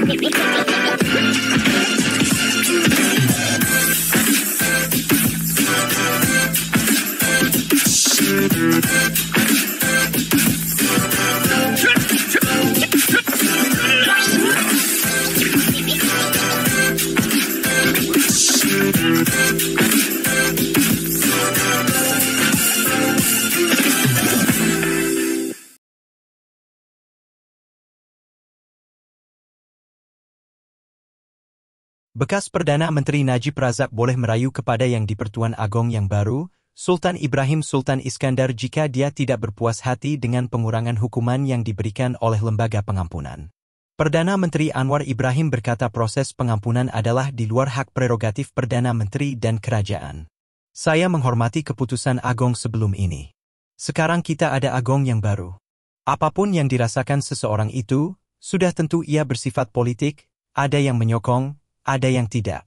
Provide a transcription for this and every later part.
Thank you. Bekas Perdana Menteri Najib Razak boleh merayu kepada yang Dipertuan Agong yang baru, Sultan Ibrahim Sultan Iskandar jika dia tidak berpuas hati dengan pengurangan hukuman yang diberikan oleh lembaga pengampunan. Perdana Menteri Anwar Ibrahim berkata proses pengampunan adalah di luar hak prerogatif Perdana Menteri dan kerajaan. Saya menghormati keputusan Agong sebelum ini. Sekarang kita ada Agong yang baru. Apapun yang dirasakan seseorang itu, sudah tentu ia bersifat politik, ada yang menyokong, ada yang tidak.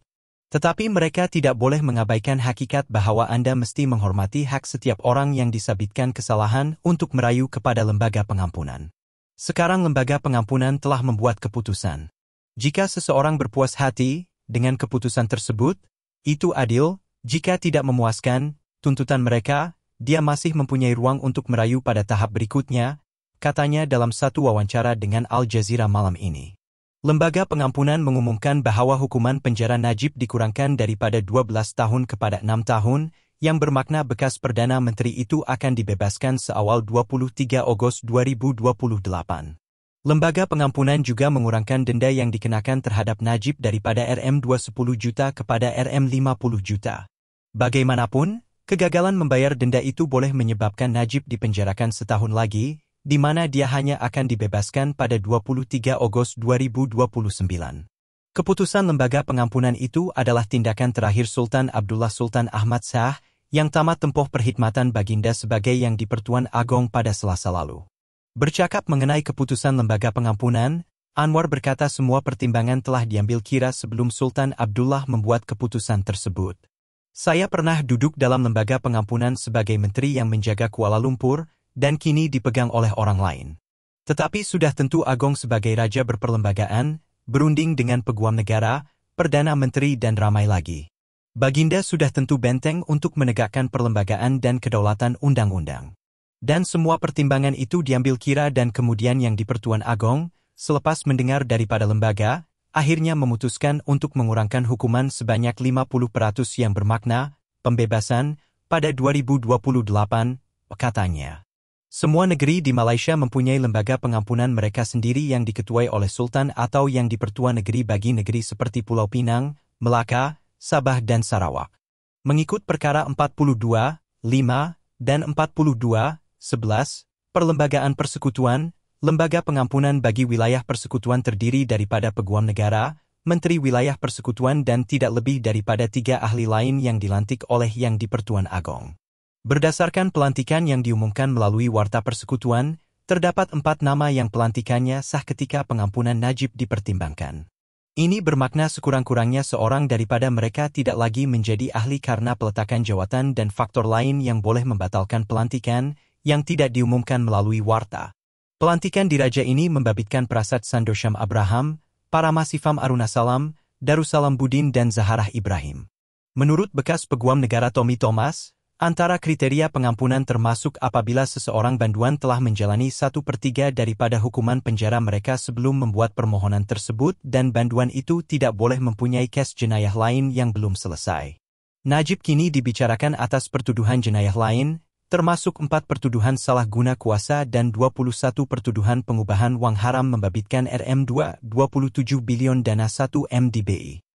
Tetapi mereka tidak boleh mengabaikan hakikat bahwa Anda mesti menghormati hak setiap orang yang disabitkan kesalahan untuk merayu kepada lembaga pengampunan. Sekarang lembaga pengampunan telah membuat keputusan. Jika seseorang berpuas hati dengan keputusan tersebut, itu adil, jika tidak memuaskan tuntutan mereka, dia masih mempunyai ruang untuk merayu pada tahap berikutnya, katanya dalam satu wawancara dengan Al Jazeera malam ini. Lembaga Pengampunan mengumumkan bahwa hukuman penjara Najib dikurangkan daripada 12 tahun kepada 6 tahun, yang bermakna bekas Perdana Menteri itu akan dibebaskan seawal 23 Agos 2028. Lembaga pengampunan juga mengurangkan denda yang dikenakan terhadap Najib daripada RM 210 juta kepada RM 50 juta. Bagaimanapun, kegagalan membayar denda itu boleh menyebabkan Najib dipenjarakan setahun lagi, di mana dia hanya akan dibebaskan pada 23 Agustus 2029. Keputusan lembaga pengampunan itu adalah tindakan terakhir Sultan Abdullah Sultan Ahmad Shah yang tamat tempoh perkhidmatan Baginda sebagai yang Dipertuan Agong pada selasa lalu. Bercakap mengenai keputusan lembaga pengampunan, Anwar berkata semua pertimbangan telah diambil kira sebelum Sultan Abdullah membuat keputusan tersebut. Saya pernah duduk dalam lembaga pengampunan sebagai menteri yang menjaga Kuala Lumpur, dan kini dipegang oleh orang lain. Tetapi sudah tentu Agong sebagai raja berperlembagaan, berunding dengan peguam negara, perdana menteri dan ramai lagi. Baginda sudah tentu benteng untuk menegakkan perlembagaan dan kedaulatan undang-undang. Dan semua pertimbangan itu diambil kira dan kemudian yang dipertuan Agong, selepas mendengar daripada lembaga, akhirnya memutuskan untuk mengurangkan hukuman sebanyak 50% yang bermakna, pembebasan, pada 2028, katanya. Semua negeri di Malaysia mempunyai lembaga pengampunan mereka sendiri yang diketuai oleh sultan atau yang dipertua negeri bagi negeri seperti Pulau Pinang, Melaka, Sabah dan Sarawak. Mengikut perkara 42, 5, dan 42, 11, Perlembagaan Persekutuan, Lembaga Pengampunan bagi Wilayah Persekutuan terdiri daripada peguam negara, menteri wilayah persekutuan dan tidak lebih daripada tiga ahli lain yang dilantik oleh yang Dipertuan Agong. Berdasarkan pelantikan yang diumumkan melalui Warta Persekutuan, terdapat empat nama yang pelantikannya sah ketika pengampunan Najib dipertimbangkan. Ini bermakna sekurang-kurangnya seorang daripada mereka tidak lagi menjadi ahli karena peletakan jawatan dan faktor lain yang boleh membatalkan pelantikan yang tidak diumumkan melalui warta. Pelantikan diraja ini membabitkan Prasad Sandosham Abraham, Paramasifam Arunasalam, Darussalam Budin dan Zaharah Ibrahim. Menurut bekas peguam negara Tommy Thomas, Antara kriteria pengampunan termasuk apabila seseorang banduan telah menjalani satu per tiga daripada hukuman penjara mereka sebelum membuat permohonan tersebut dan banduan itu tidak boleh mempunyai kes jenayah lain yang belum selesai. Najib kini dibicarakan atas pertuduhan jenayah lain, termasuk empat pertuduhan salah guna kuasa dan 21 pertuduhan pengubahan wang haram membabitkan RM2 27 bilion dana 1 MDBI.